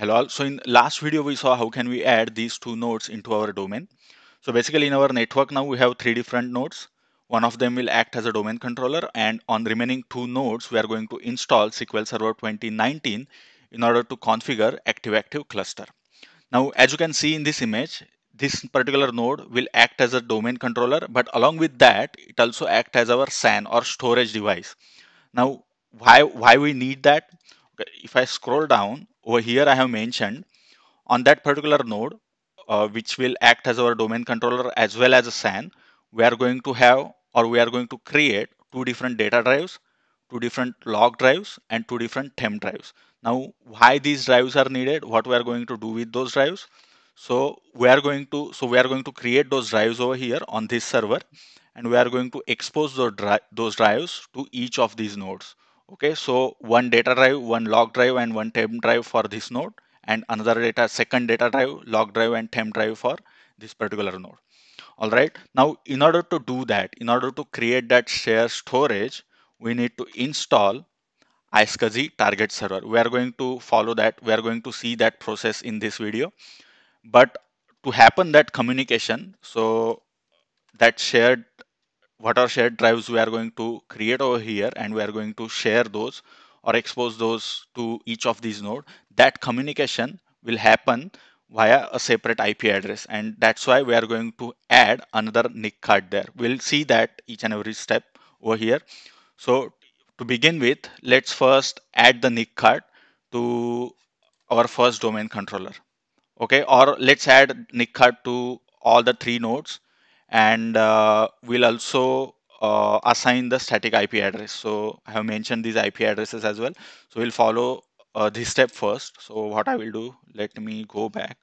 hello so in last video we saw how can we add these two nodes into our domain so basically in our network now we have three different nodes one of them will act as a domain controller and on remaining two nodes we are going to install SQL Server 2019 in order to configure active active cluster now as you can see in this image this particular node will act as a domain controller but along with that it also act as our SAN or storage device now why why we need that if I scroll down over here I have mentioned on that particular node uh, which will act as our domain controller as well as a SAN we are going to have or we are going to create two different data drives two different log drives and two different temp drives now why these drives are needed what we are going to do with those drives so we are going to so we are going to create those drives over here on this server and we are going to expose those, those drives to each of these nodes okay so one data drive one log drive and one temp drive for this node and another data second data drive log drive and temp drive for this particular node all right now in order to do that in order to create that share storage we need to install iSCSI target server we are going to follow that we are going to see that process in this video but to happen that communication so that shared what are shared drives we are going to create over here and we are going to share those or expose those to each of these node that communication will happen via a separate IP address and that's why we are going to add another NIC card there we'll see that each and every step over here so to begin with let's first add the NIC card to our first domain controller okay or let's add NIC card to all the three nodes and uh, we'll also uh, assign the static IP address. So I have mentioned these IP addresses as well. So we'll follow uh, this step first. So what I will do, let me go back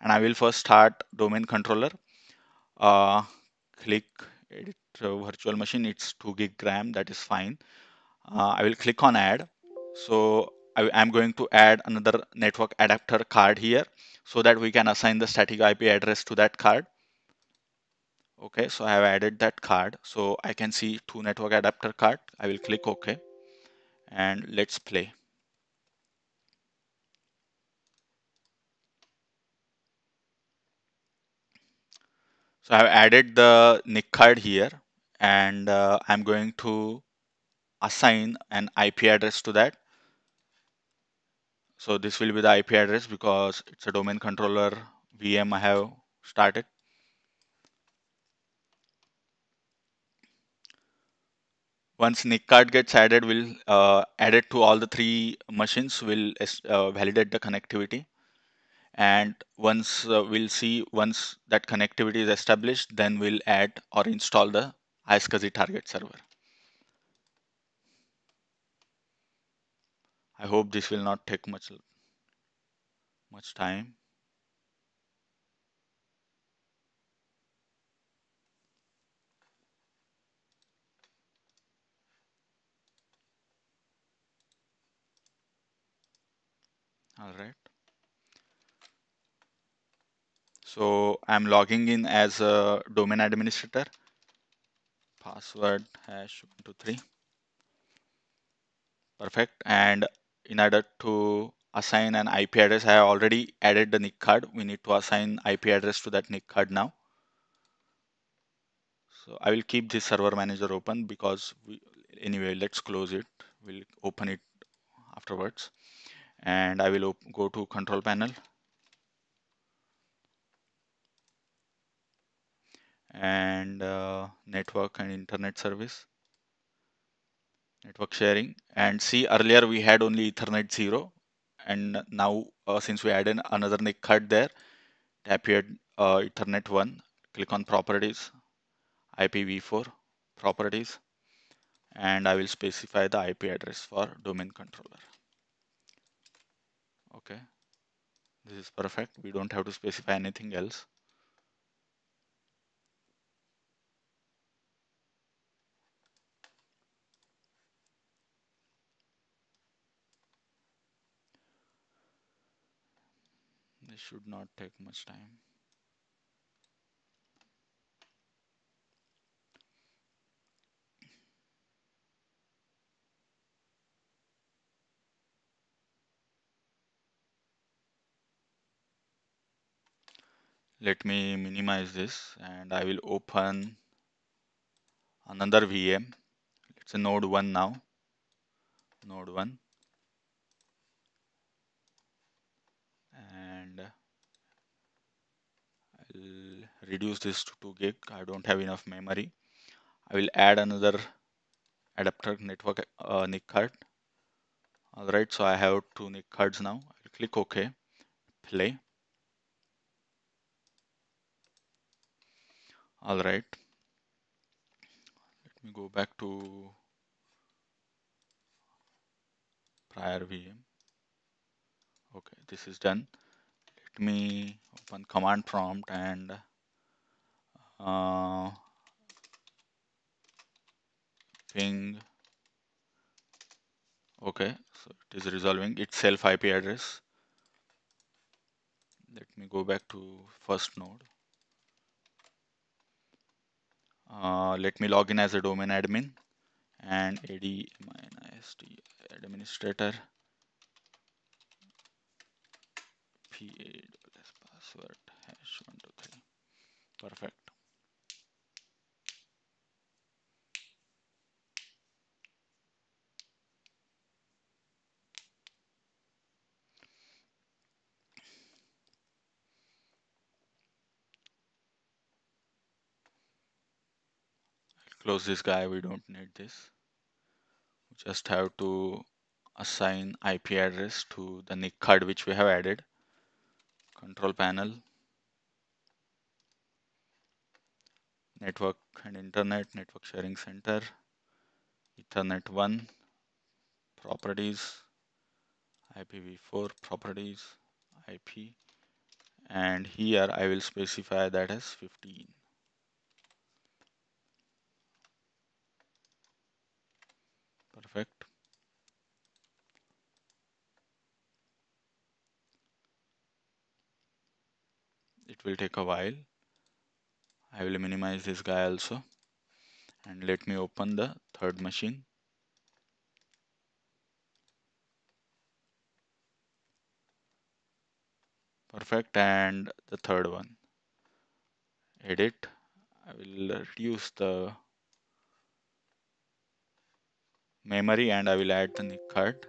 and I will first start domain controller. Uh, click edit uh, virtual machine. It's 2 gig RAM. That is fine. Uh, I will click on add. So I am going to add another network adapter card here so that we can assign the static IP address to that card okay so I have added that card so I can see two network adapter card I will click OK and let's play so I've added the NIC card here and uh, I'm going to assign an IP address to that so this will be the IP address because it's a domain controller VM I have started once NIC card gets added, we'll uh, add it to all the three machines. We'll uh, validate the connectivity. And once uh, we'll see once that connectivity is established, then we'll add or install the iSCSI target server. I hope this will not take much much time. So I'm logging in as a domain administrator. Password hash one two three. Perfect. And in order to assign an IP address, I have already added the NIC card. We need to assign IP address to that NIC card now. So I will keep this server manager open because we, anyway, let's close it. We'll open it afterwards. And I will go to control panel and uh, network and internet service network sharing and see earlier we had only ethernet 0 and now uh, since we added another NIC card there it appeared uh, ethernet 1 click on properties IPv4 properties and I will specify the IP address for domain controller okay this is perfect we don't have to specify anything else this should not take much time let me minimize this and I will open another VM it's a node 1 now node 1 will uh, reduce this to 2 gig I don't have enough memory I will add another adapter network uh, NIC card alright so I have two NIC cards now I'll click OK play alright let me go back to prior VM okay this is done let me open command prompt and uh, ping okay so it is resolving its self IP address let me go back to first node uh, let me log in as a domain admin and ad administrator pa password hash one two three perfect close this guy we don't need this we just have to assign IP address to the NIC card which we have added control panel network and internet network sharing center ethernet 1 properties ipv4 properties ip and here i will specify that as 15 will take a while I will minimize this guy also and let me open the third machine perfect and the third one edit I will reduce the memory and I will add the NIC card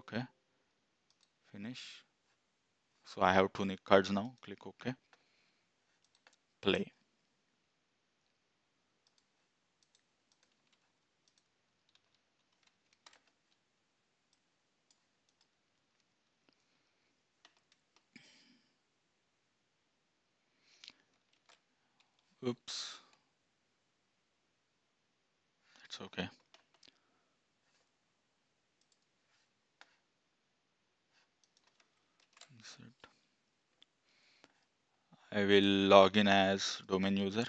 okay finish so I have two new cards now. Click OK. Play. Oops. It's okay. it. I will log in as domain user.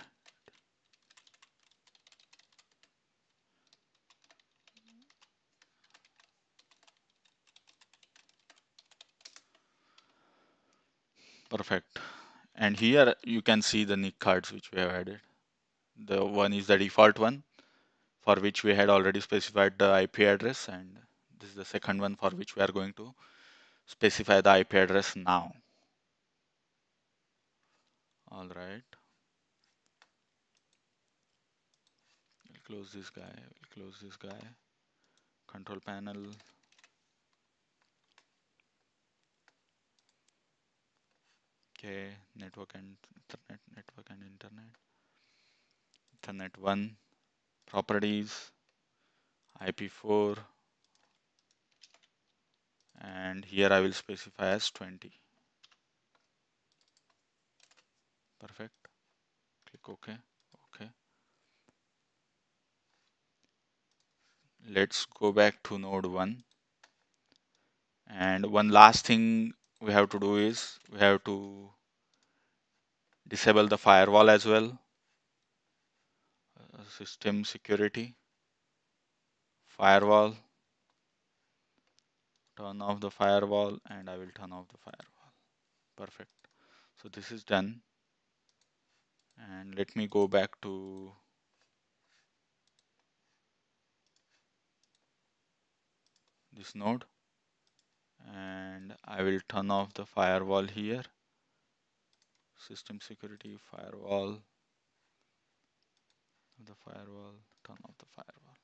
Perfect. And here you can see the nick cards which we have added. The one is the default one for which we had already specified the IP address and this is the second one for which we are going to specify the IP address now. All right. We'll close this guy, we'll close this guy. Control panel. Okay, network and internet, network and internet. Ethernet 1, properties, IP4, and here I will specify as 20 perfect click OK OK let's go back to node 1 and one last thing we have to do is we have to disable the firewall as well uh, system security firewall turn off the firewall and I will turn off the firewall perfect so this is done and let me go back to this node and I will turn off the firewall here system security firewall the firewall turn off the firewall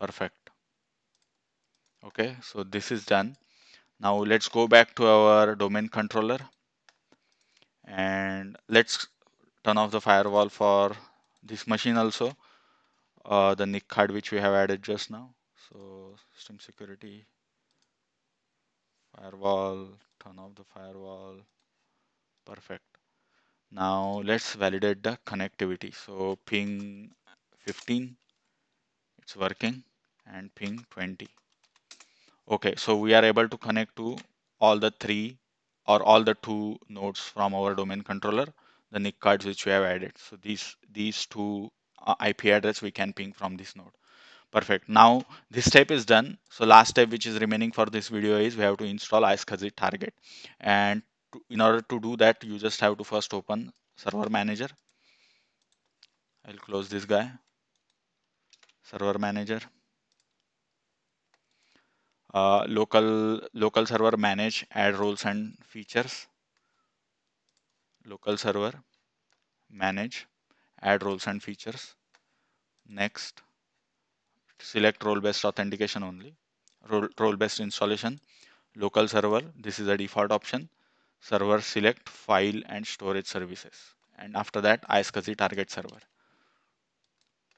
perfect okay so this is done now let's go back to our domain controller and let's turn off the firewall for this machine also uh, the NIC card which we have added just now so system security firewall turn off the firewall perfect now let's validate the connectivity so ping 15 it's working and ping 20 Okay, so we are able to connect to all the three or all the two nodes from our domain controller, the NIC cards which we have added. So these these two uh, IP address we can ping from this node. Perfect. Now this step is done. So last step which is remaining for this video is we have to install iSCSI target. And to, in order to do that, you just have to first open server manager. I'll close this guy. Server manager uh, local local server manage add roles and features local server manage add roles and features next select role based authentication only role, role based installation local server this is a default option server select file and storage services and after that iscsi target server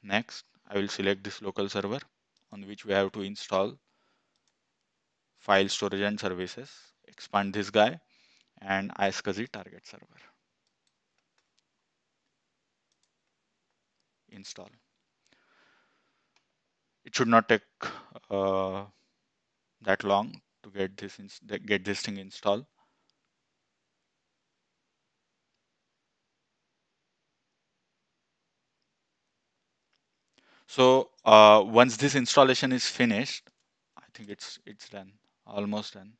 next i will select this local server on which we have to install file storage and services, expand this guy and iSCSI target server. Install. It should not take uh, that long to get this get this thing installed. So uh, once this installation is finished, I think it's it's done almost done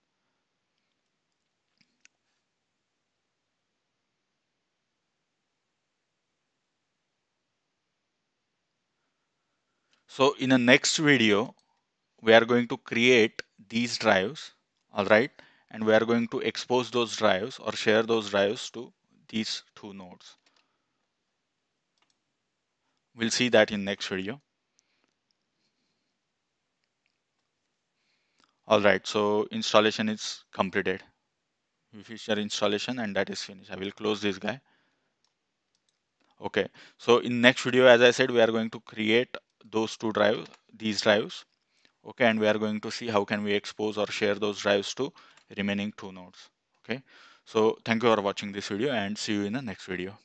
so in the next video we are going to create these drives all right and we are going to expose those drives or share those drives to these two nodes we'll see that in next video All right, so installation is completed. We feature installation and that is finished. I will close this guy. Okay, so in next video, as I said, we are going to create those two drives, these drives. Okay, and we are going to see how can we expose or share those drives to remaining two nodes. Okay, so thank you for watching this video and see you in the next video.